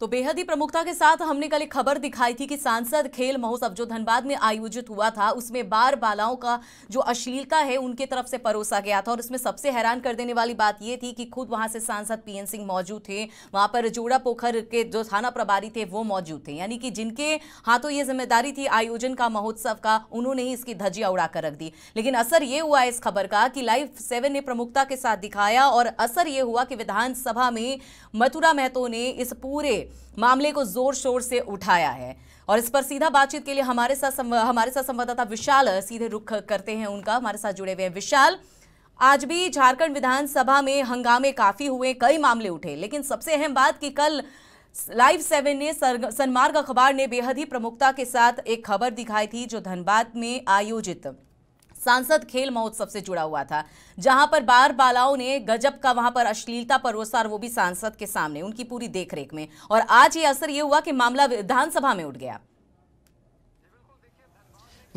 तो बेहद ही प्रमुखता के साथ हमने कल एक खबर दिखाई थी कि सांसद खेल महोत्सव जो धनबाद में आयोजित हुआ था उसमें बार बालाओं का जो अश्लीलता है उनके तरफ से परोसा गया था और इसमें सबसे हैरान कर देने वाली बात यह थी कि खुद वहां से सांसद पीएन सिंह मौजूद थे वहां पर जोड़ा पोखर के जो थाना प्रभारी थे वो मौजूद थे यानी कि जिनके हाथों ये जिम्मेदारी थी आयोजन का महोत्सव का उन्होंने ही इसकी धजिया उड़ाकर रख दी लेकिन असर ये हुआ इस खबर का कि लाइव सेवन ने प्रमुखता के साथ दिखाया और असर ये हुआ कि विधानसभा में मथुरा महतो ने इस पूरे मामले को जोर शोर से उठाया है और इस पर सीधा बातचीत के लिए हमारे साथ हमारे साथ संवाददाता विशाल सीधे रुख करते हैं उनका हमारे साथ जुड़े हुए विशाल आज भी झारखंड विधानसभा में हंगामे काफी हुए कई मामले उठे लेकिन सबसे अहम बात कि कल लाइव सेवन ने सनमार्ग अखबार ने बेहद ही प्रमुखता के साथ एक खबर दिखाई थी जो धनबाद में आयोजित सांसद खेल महोत्सव से जुड़ा हुआ था जहां पर बार बालाओं ने गजब का वहां पर अश्लीलता परोसा और वो भी सांसद के सामने उनकी पूरी देखरेख में और आज ये असर ये हुआ कि मामला विधानसभा में उठ गया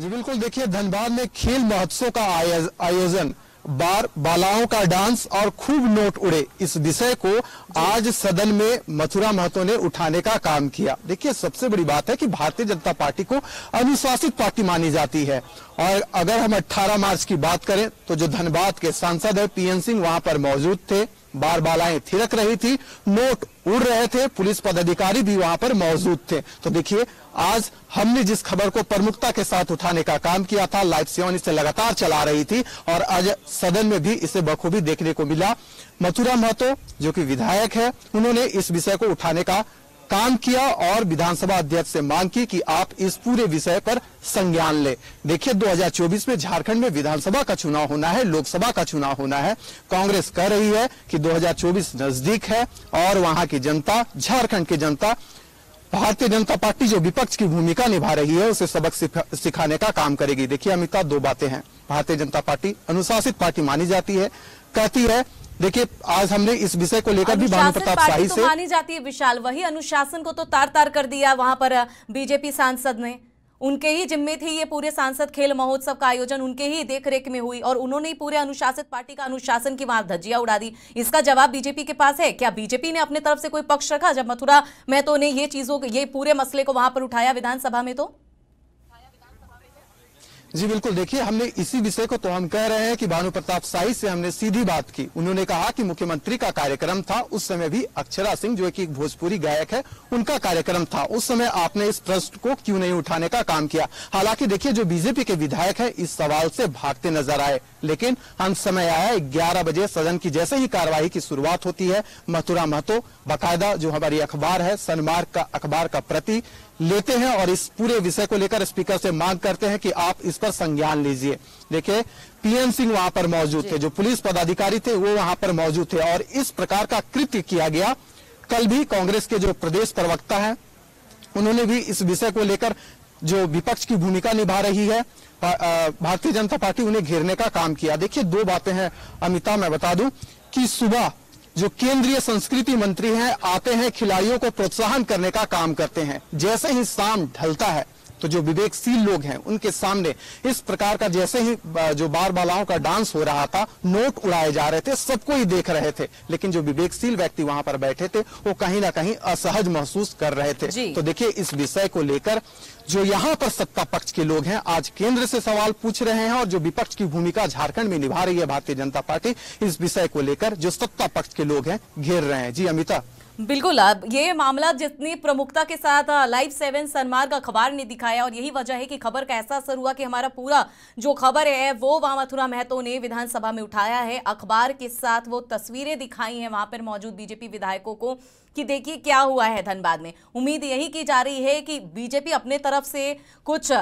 जी बिल्कुल देखिए धनबाद में खेल महोत्सव का आयोजन आयज, बार बालाओं का डांस और खूब नोट उड़े इस विषय को आज सदन में मथुरा महतो ने उठाने का काम किया देखिए सबसे बड़ी बात है कि भारतीय जनता पार्टी को अनुशासित पार्टी मानी जाती है और अगर हम 18 मार्च की बात करें तो जो धनबाद के सांसद है पीएन सिंह वहां पर मौजूद थे बार बालाएं थिरक रही थी नोट उड़ रहे थे पुलिस पदाधिकारी भी वहां पर मौजूद थे तो देखिए आज हमने जिस खबर को प्रमुखता के साथ उठाने का काम किया था लाइव सेवन इसे लगातार चला रही थी और आज सदन में भी इसे बखूबी देखने को मिला मथुरा महतो जो कि विधायक है उन्होंने इस विषय को उठाने का काम किया और विधानसभा अध्यक्ष से मांग की कि आप इस पूरे विषय पर संज्ञान ले देखिए 2024 में झारखंड में विधानसभा का चुनाव होना है लोकसभा का चुनाव होना है कांग्रेस कह रही है कि 2024 नजदीक है और वहां की जनता झारखंड की जनता भारतीय जनता पार्टी जो विपक्ष की भूमिका निभा रही है उसे सबक सिखाने का काम करेगी देखिए अमिता दो बातें हैं भारतीय जनता पार्टी अनुशासित पार्टी मानी जाती है कहती है देखिए आज हमने इस विषय को लेकर भी भानु प्रताप शाही तो से मानी जाती है विशाल वही अनुशासन को तो तार तार कर दिया वहां पर बीजेपी सांसद ने उनके ही जिम्मे थे ये पूरे सांसद खेल महोत्सव का आयोजन उनके ही देखरेख में हुई और उन्होंने ही पूरे अनुशासित पार्टी का अनुशासन की वहां धज्जिया उड़ा दी इसका जवाब बीजेपी के पास है क्या बीजेपी ने अपने तरफ से कोई पक्ष रखा जब मथुरा महतो ने ये चीजों ये पूरे मसले को वहां पर उठाया विधानसभा में तो जी बिल्कुल देखिए हमने इसी विषय को तो हम कह रहे हैं कि भानु प्रताप साई से हमने सीधी बात की उन्होंने कहा कि मुख्यमंत्री का कार्यक्रम था उस समय भी अक्षरा सिंह जो कि भोजपुरी गायक है उनका कार्यक्रम था उस समय आपने इस प्रश्न को क्यों नहीं उठाने का काम किया हालांकि देखिए जो बीजेपी के विधायक है इस सवाल से भागते नजर आए लेकिन हम समय आया ग्यारह बजे सदन की जैसे ही कार्यवाही की शुरुआत होती है मथुरा महतो बाकायदा जो हमारी अखबार है सनमार्ग का अखबार का प्रति लेते हैं और इस पूरे विषय को लेकर स्पीकर से मांग करते हैं कि आप इस पर संज्ञान लीजिए देखिए पीएम सिंह वहां पर मौजूद थे जो पुलिस पदाधिकारी थे वो वहां पर मौजूद थे और इस प्रकार का कृत्य किया गया कल भी कांग्रेस के जो प्रदेश प्रवक्ता है उन्होंने भी इस विषय को लेकर जो विपक्ष की भूमिका निभा रही है भारतीय जनता पार्टी उन्हें घेरने का काम किया देखिए दो बातें हैं अमिता मैं बता दूं कि सुबह जो केंद्रीय संस्कृति मंत्री हैं आते हैं खिलाड़ियों को प्रोत्साहन करने का काम करते हैं जैसे ही शाम ढलता है तो जो विवेकशील लोग हैं उनके सामने इस प्रकार का जैसे ही जो बार बालाओं का डांस हो रहा था नोट उड़ाए जा रहे थे सबको ही देख रहे थे लेकिन जो विवेकशील व्यक्ति वहां पर बैठे थे वो कहीं ना कहीं असहज महसूस कर रहे थे तो देखिए इस विषय को लेकर जो यहाँ पर सत्ता पक्ष के लोग हैं आज केंद्र से सवाल पूछ रहे हैं और जो विपक्ष की भूमिका झारखंड में निभा रही है भारतीय जनता पार्टी इस विषय को लेकर जो सत्ता पक्ष के लोग हैं घेर रहे हैं जी अमिता बिल्कुल अब ये मामला जितनी प्रमुखता के साथ लाइव सेवन सनमार्ग अखबार ने दिखाया और यही वजह है कि खबर का ऐसा असर हुआ कि हमारा पूरा जो खबर है वो वहां मथुरा महतो ने विधानसभा में उठाया है अखबार के साथ वो तस्वीरें दिखाई हैं वहां पर मौजूद बीजेपी विधायकों को कि देखिए क्या हुआ है धनबाद में उम्मीद यही की जा रही है कि बीजेपी अपने तरफ से कुछ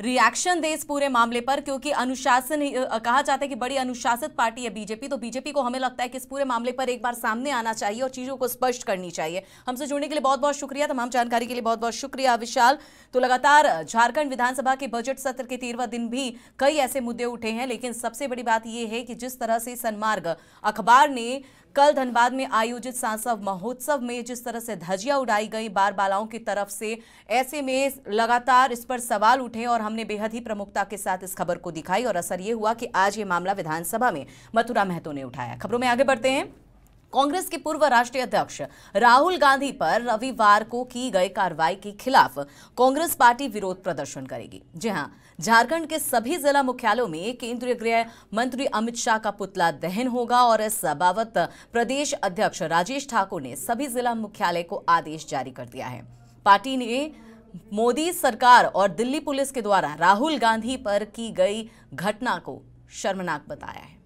रिएक्शन दे इस पूरे मामले पर क्योंकि अनुशासन कहा जाता है कि बड़ी अनुशासित पार्टी है बीजेपी तो बीजेपी को हमें लगता है कि इस पूरे मामले पर एक बार सामने आना चाहिए और चीज़ों को स्पष्ट करनी चाहिए हमसे जुड़ने के लिए बहुत बहुत शुक्रिया तमाम जानकारी के लिए बहुत बहुत शुक्रिया विशाल तो लगातार झारखंड विधानसभा के बजट सत्र के तेरवा दिन भी कई ऐसे मुद्दे उठे हैं लेकिन सबसे बड़ी बात यह है कि जिस तरह से सन्मार्ग अखबार ने कल धनबाद में आयोजित सांसद महोत्सव में जिस तरह से धजिया उड़ाई गई बार बालाओं की तरफ से ऐसे में लगातार इस पर सवाल उठे और हमने बेहद ही प्रमुखता के साथ इस खबर को दिखाई और असर ये हुआ कि आज ये मामला विधानसभा में मथुरा महतो ने उठाया खबरों में आगे बढ़ते हैं कांग्रेस के पूर्व राष्ट्रीय अध्यक्ष राहुल गांधी पर रविवार को की गई कार्रवाई के खिलाफ कांग्रेस पार्टी विरोध प्रदर्शन करेगी जी हां झारखंड के सभी जिला मुख्यालयों में केंद्रीय गृह मंत्री अमित शाह का पुतला दहन होगा और इस बाबत प्रदेश अध्यक्ष राजेश ठाकुर ने सभी जिला मुख्यालय को आदेश जारी कर दिया है पार्टी ने मोदी सरकार और दिल्ली पुलिस के द्वारा राहुल गांधी पर की गई घटना को शर्मनाक बताया है